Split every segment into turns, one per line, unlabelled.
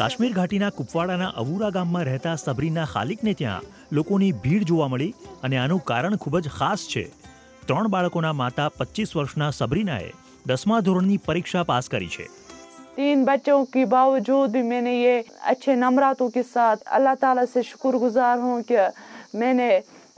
કાશ્મીર ઘાટી ના કુપવાડા ના અબુરા ગામ માં રહેતા સબ્રીના ખાલિક ને ત્યાં લોકો ની ભીડ જોવા મળી અને આનું કારણ ખૂબ જ ખાસ છે ત્રણ બાળકો ના માતા 25 વર્ષ ના સબ્રીના એ 10મા ધોરણ ની પરીક્ષા પાસ કરી છે
ત્રણ બાળકો કે باوجود મેને યે અچھے નમ્રાતો કે સાથ અલ્લાહ તઆલા સે શુક્રગુઝાર હું કે મેને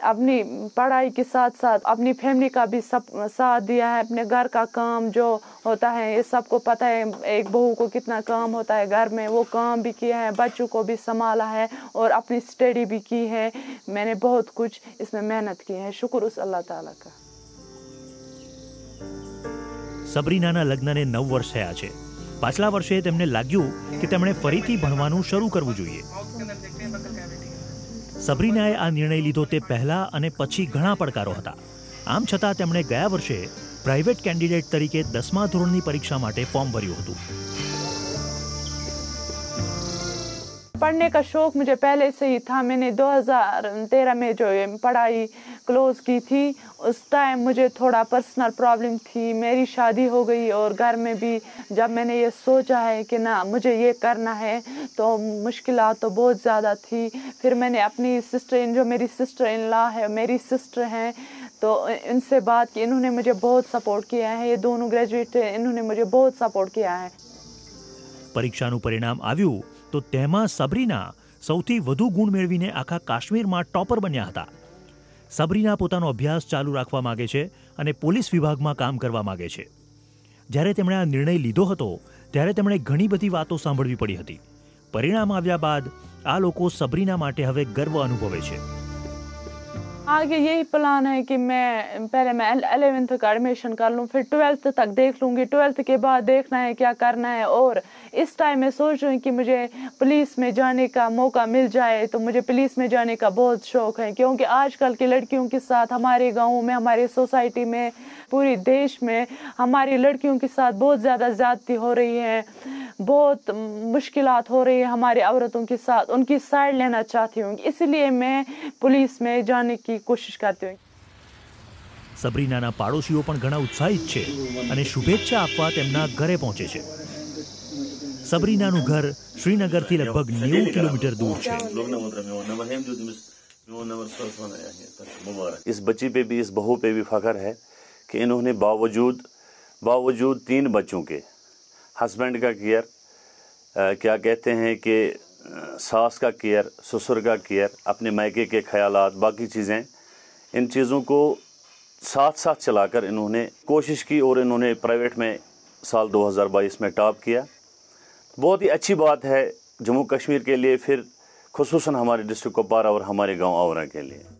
अपनी पढ़ाई के साथ साथ अपनी फैमिली का भी सब साथ दिया है अपने घर का काम जो होता है ये सबको पता है एक बहू को कितना काम होता है घर में वो काम भी किया है बच्चों को भी संभाला है और अपनी स्टडी भी की है मैंने बहुत कुछ इसमें मेहनत की है शुक्र उस अल्लाह ताला का
सबरीना लग्न ने नव वर्ष છે પાછલા વર્ષે તેમને લાગ્યું કે તેમણે ફરીથી સબરીનાએ આ નિર્ણય લીધો તે પહેલાં અને પછી ઘણા પડકારો હતા આમ છતાં તેમણે ગયા વર્ષે પ્રાઇવેટ કેન્ડિડેટ તરીકે દસમા ધોરણની પરીક્ષા માટે ફોર્મ ભર્યું હતું पढ़ने का
शौक़ मुझे पहले से ही था मैंने 2013 में जो पढ़ाई क्लोज़ की थी उस टाइम मुझे थोड़ा पर्सनल प्रॉब्लम थी मेरी शादी हो गई और घर में भी जब मैंने ये सोचा है कि ना मुझे ये करना है तो मुश्किल तो बहुत ज़्यादा थी फिर मैंने अपनी सिस्टर इन जो मेरी सिस्टर इन ला है मेरी सिस्टर हैं तो इनसे बात की इन्होंने मुझे बहुत सपोर्ट किया है ये दोनों ग्रेजुएट इन्होंने मुझे बहुत सपोर्ट किया है
नु परिणाम आयु તો તેમાં સબરીના સૌથી વધુ ગુણ મેળવીને આખા કાશ્મીરમાં ટોપર બન્યા હતા સબરીના પોતાનો અભ્યાસ ચાલુ રાખવા માગે છે અને પોલીસ વિભાગમાં કામ કરવા માગે છે જ્યારે તેમણે આ નિર્ણય લીધો હતો ત્યારે તેમણે ઘણી બધી વાતો સાંભળવી પડી હતી પરિણામ આવ્યા બાદ આ લોકો સબરીના માટે હવે ગર્વ અનુભવે છે
आगे यही प्लान है कि मैं पहले मैं एलेवेंथ का एडमिशन कर लूँ फिर ट्वेल्थ तक देख लूँगी ट्वेल्थ के बाद देखना है क्या करना है और इस टाइम मैं सोच रही हूँ कि मुझे पुलिस में जाने का मौका मिल जाए तो मुझे पुलिस में जाने का बहुत शौक़ है क्योंकि आजकल की लड़कियों के साथ हमारे गाँव में हमारे सोसाइटी में पूरे देश में हमारी लड़कियों के साथ बहुत ज़्यादा ज़्यादती हो रही है बहुत मुश्किल हो रही है हमारी औरतों के साथ उनकी साइड लेना चाहती हूँ इसलिए मैं पुलिस में जाने की कोशिश करती हूँ
સબરીનાના पड़ोसी પણ ઘણા ઉત્સાહિત છે અને શુભેચ્છા આપવા તેમના ઘરે પહોંચે છે સબરીનાનું ઘર શ્રીનગરથી લગભગ નેવું કિલોમીટર દૂર છે
इस बच्ची पे भी इस बहू पे भी फख्र है कि इन्होंने बावजूद बावजूद तीन बच्चों के हस्बैंड का केयर क्या कहते हैं कि सास का केयर ससुर का केयर अपने मैके के ख्याल बाकी चीज़ें इन चीज़ों को साथ साथ चलाकर इन्होंने कोशिश की और इन्होंने प्राइवेट में साल 2022 में टॉप किया बहुत ही अच्छी बात है जम्मू कश्मीर के लिए फिर खसूस हमारे डिस्ट्रिक्ट कुपवारा और हमारे गांव आवरा के लिए